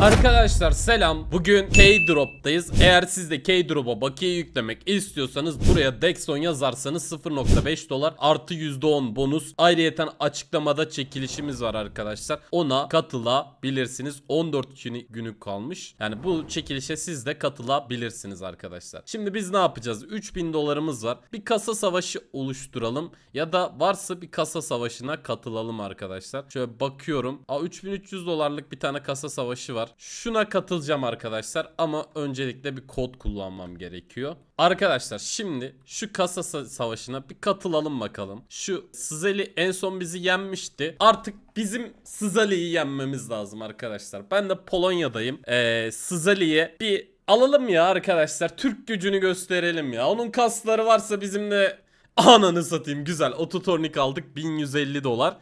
Arkadaşlar selam. Bugün K-Drop'tayız. Eğer siz de K-Drop'a bakiye yüklemek istiyorsanız buraya Dexon yazarsanız 0.5 dolar artı %10 bonus. Ayrıyeten açıklamada çekilişimiz var arkadaşlar. Ona katılabilirsiniz. 14 günü, kalmış. Yani bu çekilişe siz de katılabilirsiniz arkadaşlar. Şimdi biz ne yapacağız? 3000 dolarımız var. Bir kasa savaşı oluşturalım ya da varsa bir kasa savaşına katılalım arkadaşlar. Şöyle bakıyorum. Aa 3300 dolarlık bir tane kasa savaşı var. Şuna katılacağım arkadaşlar ama öncelikle bir kod kullanmam gerekiyor. Arkadaşlar şimdi şu kasa savaşına bir katılalım bakalım. Şu Sızeli en son bizi yenmişti. Artık bizim Sızeli'yi yenmemiz lazım arkadaşlar. Ben de Polonya'dayım. Ee, Sızeli'ye bir alalım ya arkadaşlar. Türk gücünü gösterelim ya. Onun kasları varsa bizimle ananı satayım. Güzel. Ototornik aldık. 1150 dolar.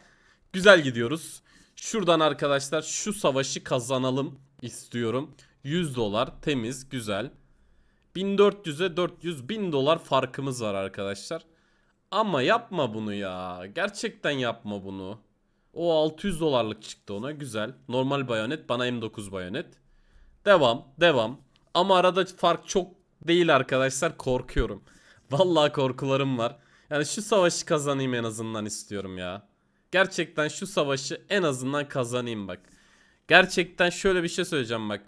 Güzel gidiyoruz. Şuradan arkadaşlar şu savaşı kazanalım istiyorum. 100 dolar temiz güzel. 1400'e 400 bin dolar farkımız var arkadaşlar. Ama yapma bunu ya. Gerçekten yapma bunu. O 600 dolarlık çıktı ona güzel. Normal bayonet bana M9 bayonet. Devam devam. Ama arada fark çok değil arkadaşlar korkuyorum. Vallahi korkularım var. Yani şu savaşı kazanayım en azından istiyorum ya. Gerçekten şu savaşı en azından kazanayım bak. Gerçekten şöyle bir şey söyleyeceğim bak.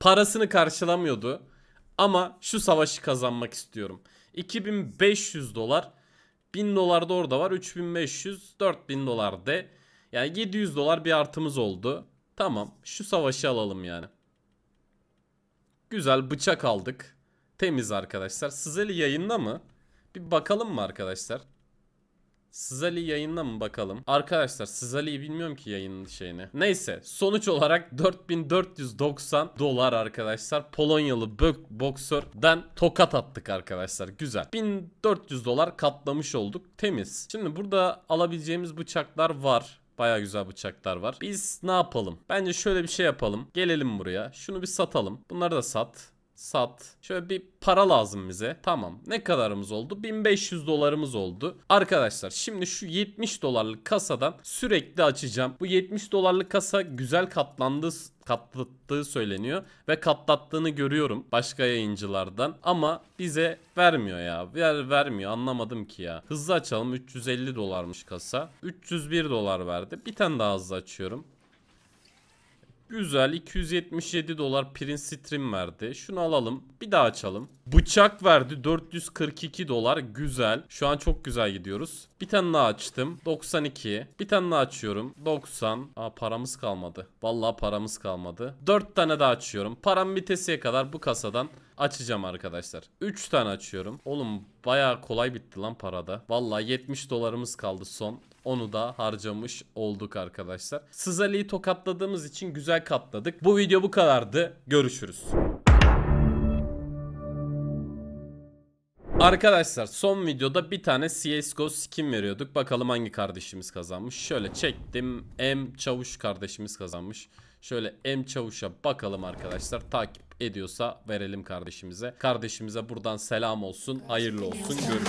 Parasını karşılamıyordu. Ama şu savaşı kazanmak istiyorum. 2500 dolar. 1000 dolar da orada var. 3500, 4000 dolar de. Yani 700 dolar bir artımız oldu. Tamam şu savaşı alalım yani. Güzel bıçak aldık. Temiz arkadaşlar. Sızeli yayında mı? Bir bakalım mı arkadaşlar? Sızali yayınla mı bakalım? Arkadaşlar Sızali'yi bilmiyorum ki yayının şeyini. Neyse sonuç olarak 4490 dolar arkadaşlar. Polonyalı bök boksörden tokat attık arkadaşlar. Güzel. 1400 dolar katlamış olduk. Temiz. Şimdi burada alabileceğimiz bıçaklar var. Baya güzel bıçaklar var. Biz ne yapalım? Bence şöyle bir şey yapalım. Gelelim buraya. Şunu bir satalım. Bunları da sat sat. Şöyle bir para lazım bize. Tamam. Ne kadarımız oldu? 1500 dolarımız oldu. Arkadaşlar şimdi şu 70 dolarlık kasadan sürekli açacağım. Bu 70 dolarlık kasa güzel katlandı katlattığı söyleniyor ve katlattığını görüyorum başka yayıncılardan ama bize vermiyor ya. Ver, vermiyor anlamadım ki ya. Hızlı açalım 350 dolarmış kasa. 301 dolar verdi. Bir tane daha hızlı açıyorum. Güzel 277 dolar Prince Stream verdi. Şunu alalım. Bir daha açalım. Bıçak verdi 442 dolar. Güzel. Şu an çok güzel gidiyoruz. Bir tane daha açtım. 92. Bir tane daha açıyorum. 90. Aa paramız kalmadı. Vallahi paramız kalmadı. 4 tane daha açıyorum. Param bitesiye kadar bu kasadan açacağım arkadaşlar. 3 tane açıyorum. Oğlum baya kolay bitti lan parada. Valla 70 dolarımız kaldı son. Onu da harcamış olduk arkadaşlar. Sızali'yi tokatladığımız için güzel katladık. Bu video bu kadardı. Görüşürüz. Arkadaşlar son videoda bir tane CSGO skin veriyorduk. Bakalım hangi kardeşimiz kazanmış. Şöyle çektim. M Çavuş kardeşimiz kazanmış. Şöyle M Çavuş'a bakalım arkadaşlar. Takip ediyorsa verelim kardeşimize. Kardeşimize buradan selam olsun. Hayırlı olsun. Görüşürüz.